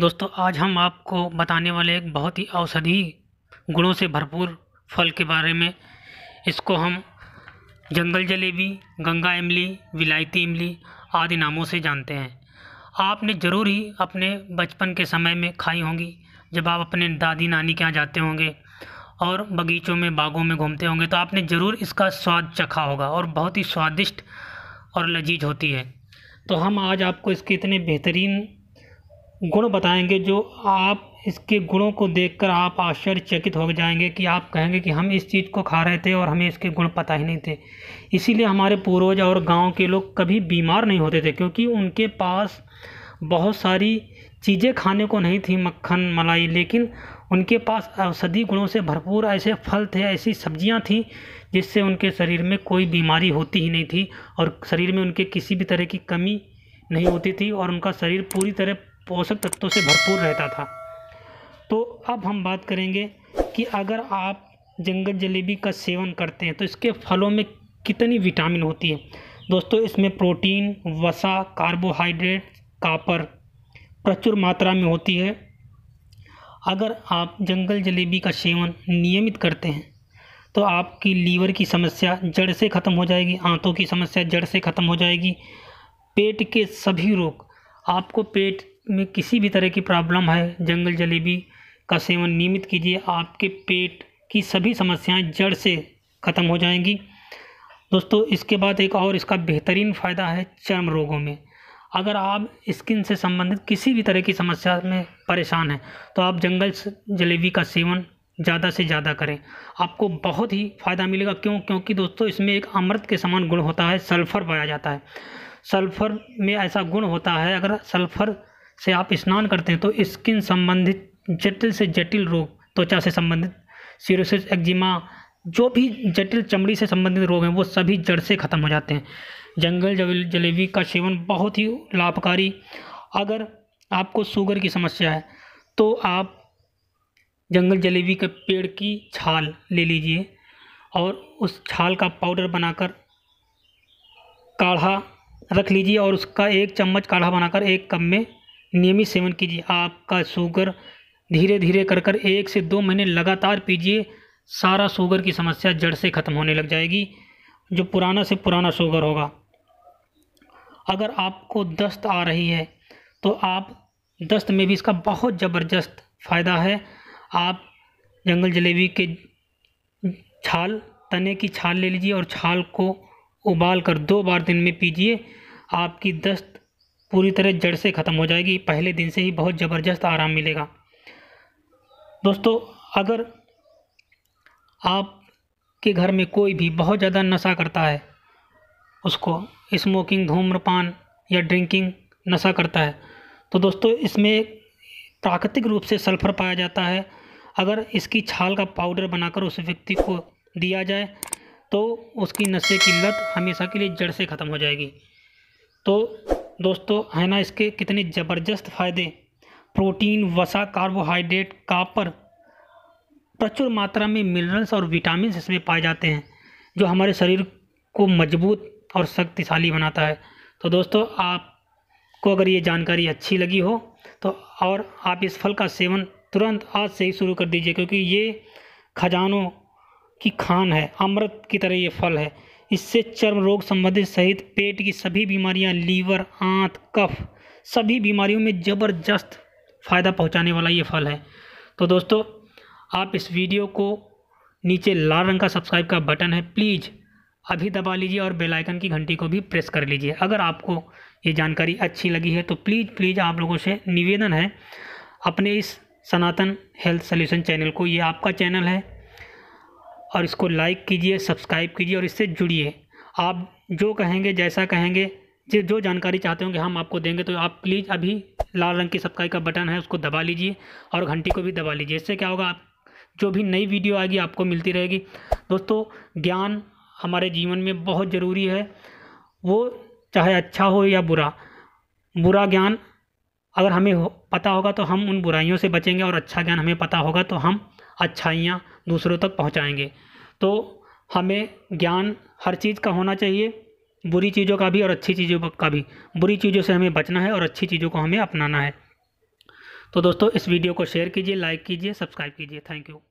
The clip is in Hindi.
दोस्तों आज हम आपको बताने वाले एक बहुत ही औषधि गुणों से भरपूर फल के बारे में इसको हम जंगल जलेबी गंगा इमली विलायती इमली आदि नामों से जानते हैं आपने ज़रूर ही अपने बचपन के समय में खाई होंगी जब आप अपने दादी नानी के यहाँ जाते होंगे और बगीचों में बागों में घूमते होंगे तो आपने ज़रूर इसका स्वाद चखा होगा और बहुत ही स्वादिष्ट और लजीज होती है तो हम आज आपको इसके इतने बेहतरीन गुण बताएंगे जो आप इसके गुणों को देखकर आप आश्चर्यचकित हो जाएंगे कि आप कहेंगे कि हम इस चीज़ को खा रहे थे और हमें इसके गुण पता ही नहीं थे इसीलिए हमारे पूर्वज और गांव के लोग कभी बीमार नहीं होते थे क्योंकि उनके पास बहुत सारी चीज़ें खाने को नहीं थी मक्खन मलाई लेकिन उनके पास औषधि गुणों से भरपूर ऐसे फल थे ऐसी सब्जियां थीं जिससे उनके शरीर में कोई बीमारी होती ही नहीं थी और शरीर में उनके किसी भी तरह की कमी नहीं होती थी और उनका शरीर पूरी तरह पोषक तत्वों से भरपूर रहता था तो अब हम बात करेंगे कि अगर आप जंगल जलेबी का सेवन करते हैं तो इसके फलों में कितनी विटामिन होती है दोस्तों इसमें प्रोटीन वसा कार्बोहाइड्रेट कापर प्रचुर मात्रा में होती है अगर आप जंगल जलेबी का सेवन नियमित करते हैं तो आपकी लीवर की समस्या जड़ से ख़त्म हो जाएगी आंतों की समस्या जड़ से ख़त्म हो जाएगी पेट के सभी रोग आपको पेट में किसी भी तरह की प्रॉब्लम है जंगल जलेबी का सेवन नियमित कीजिए आपके पेट की सभी समस्याएं जड़ से ख़त्म हो जाएंगी दोस्तों इसके बाद एक और इसका बेहतरीन फ़ायदा है चर्म रोगों में अगर आप स्किन से संबंधित किसी भी तरह की समस्या में परेशान हैं तो आप जंगल जलेबी का सेवन ज़्यादा से ज़्यादा करें आपको बहुत ही फ़ायदा मिलेगा क्यों क्योंकि दोस्तों इसमें एक अमृत के समान गुण होता है सल्फ़र पाया जाता है सल्फ़र में ऐसा गुण होता है अगर सल्फ़र से आप स्नान करते हैं तो स्किन संबंधित जटिल से जटिल रोग त्वचा से संबंधित सीरोसिस एक्जिमा जो भी जटिल चमड़ी से संबंधित रोग हैं वो सभी जड़ से ख़त्म हो जाते हैं जंगल जलेबी का सेवन बहुत ही लाभकारी अगर आपको शुगर की समस्या है तो आप जंगल जलेबी के पेड़ की छाल ले लीजिए और उस छाल का पाउडर बनाकर काढ़ा रख लीजिए और उसका एक चम्मच काढ़ा बनाकर एक कप में नियमित सेवन कीजिए आपका शुगर धीरे धीरे कर कर एक से दो महीने लगातार पीजिए सारा शुगर की समस्या जड़ से ख़त्म होने लग जाएगी जो पुराना से पुराना शुगर होगा अगर आपको दस्त आ रही है तो आप दस्त में भी इसका बहुत ज़बरदस्त फ़ायदा है आप जंगल जलेबी के छाल तने की छाल ले लीजिए और छाल को उबाल कर दो बार दिन में पीजिए आपकी दस्त पूरी तरह जड़ से ख़त्म हो जाएगी पहले दिन से ही बहुत ज़बरदस्त आराम मिलेगा दोस्तों अगर आपके घर में कोई भी बहुत ज़्यादा नशा करता है उसको स्मोकिंग धूम्रपान या ड्रिंकिंग नशा करता है तो दोस्तों इसमें प्राकृतिक रूप से सल्फ़र पाया जाता है अगर इसकी छाल का पाउडर बनाकर उस व्यक्ति को दिया जाए तो उसकी नशे की लत हमेशा के लिए जड़ से ख़त्म हो जाएगी तो दोस्तों है ना इसके कितने ज़बरदस्त फ़ायदे प्रोटीन वसा कार्बोहाइड्रेट कापर प्रचुर मात्रा में मिनरल्स और विटामिन इसमें पाए जाते हैं जो हमारे शरीर को मजबूत और शक्तिशाली बनाता है तो दोस्तों आपको अगर ये जानकारी अच्छी लगी हो तो और आप इस फल का सेवन तुरंत आज से ही शुरू कर दीजिए क्योंकि ये खजानों की खान है अमृत की तरह ये फल है इससे चर्म रोग संबंधित सहित पेट की सभी बीमारियां लीवर आंत कफ सभी बीमारियों में ज़बरदस्त फ़ायदा पहुंचाने वाला ये फल है तो दोस्तों आप इस वीडियो को नीचे लाल रंग का सब्सक्राइब का बटन है प्लीज़ अभी दबा लीजिए और बेल आइकन की घंटी को भी प्रेस कर लीजिए अगर आपको ये जानकारी अच्छी लगी है तो प्लीज़ प्लीज़ आप लोगों से निवेदन है अपने इस सनातन हेल्थ सोल्यूशन चैनल को ये आपका चैनल है और इसको लाइक कीजिए सब्सक्राइब कीजिए और इससे जुड़िए आप जो कहेंगे जैसा कहेंगे जो जो जानकारी चाहते होंगे हम आपको देंगे तो आप प्लीज़ अभी लाल रंग की सब्सक्राइब का बटन है उसको दबा लीजिए और घंटी को भी दबा लीजिए इससे क्या होगा आप जो भी नई वीडियो आएगी आपको मिलती रहेगी दोस्तों ज्ञान हमारे जीवन में बहुत ज़रूरी है वो चाहे अच्छा हो या बुरा बुरा ज्ञान अगर हमें हो, पता होगा तो हम उन बुराइयों से बचेंगे और अच्छा ज्ञान हमें पता होगा तो हम अच्छाइयाँ दूसरों तक पहुँचाएँगे तो हमें ज्ञान हर चीज़ का होना चाहिए बुरी चीज़ों का भी और अच्छी चीज़ों का भी बुरी चीज़ों से हमें बचना है और अच्छी चीज़ों को हमें अपनाना है तो दोस्तों इस वीडियो को शेयर कीजिए लाइक कीजिए सब्सक्राइब कीजिए थैंक यू